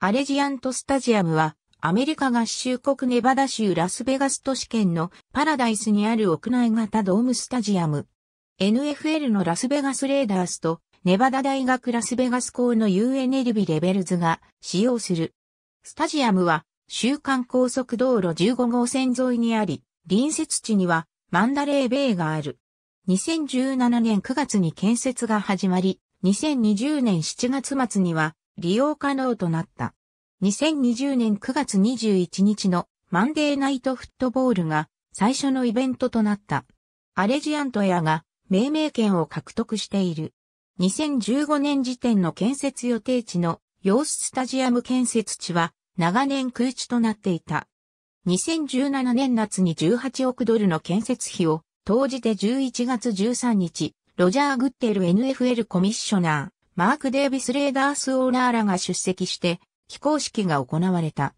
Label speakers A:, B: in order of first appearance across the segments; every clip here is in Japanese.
A: アレジアントスタジアムは、アメリカ合衆国ネバダ州ラスベガス都市圏のパラダイスにある屋内型ドームスタジアム。NFL のラスベガスレーダースとネバダ大学ラスベガス校の u n l b レベルズが使用する。スタジアムは週間高速道路15号線沿いにあり、隣接地にはマンダレーベイがある。2017年9月に建設が始まり、2020年7月末には利用可能となった。2020年9月21日のマンデーナイトフットボールが最初のイベントとなった。アレジアントエアが命名権を獲得している。2015年時点の建設予定地のヨースタジアム建設地は長年空地となっていた。2017年夏に18億ドルの建設費を投じて11月13日、ロジャー・グッテル NFL コミッショナー。マーク・デービス・レーダース・オーナーらが出席して、起工式が行われた。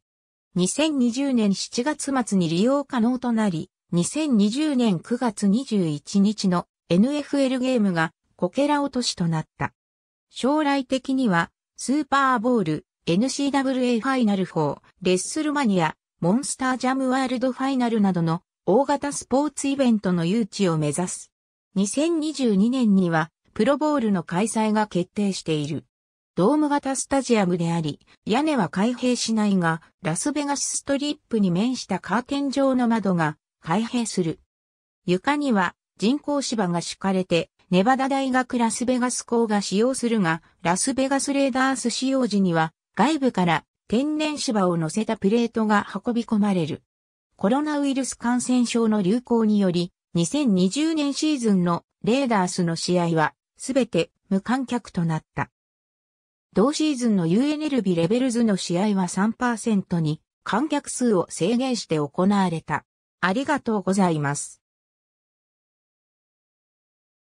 A: 2020年7月末に利用可能となり、2020年9月21日の NFL ゲームがこけら落としとなった。将来的には、スーパーボール、n c w a ファイナル4、レッスルマニア、モンスタージャムワールドファイナルなどの大型スポーツイベントの誘致を目指す。2022年にはプロボールの開催が決定している。ドーム型スタジアムであり、屋根は開閉しないが、ラスベガスストリップに面したカーテン状の窓が開閉する。床には人工芝が敷かれて、ネバダ大学ラスベガス校が使用するが、ラスベガスレーダース使用時には、外部から天然芝を乗せたプレートが運び込まれる。コロナウイルス感染症の流行により、2020年シーズンのレーダースの試合はすべて無観客となった。同シーズンの UNL b レベルズの試合は3%に観客数を制限して行われた。ありがとうございます。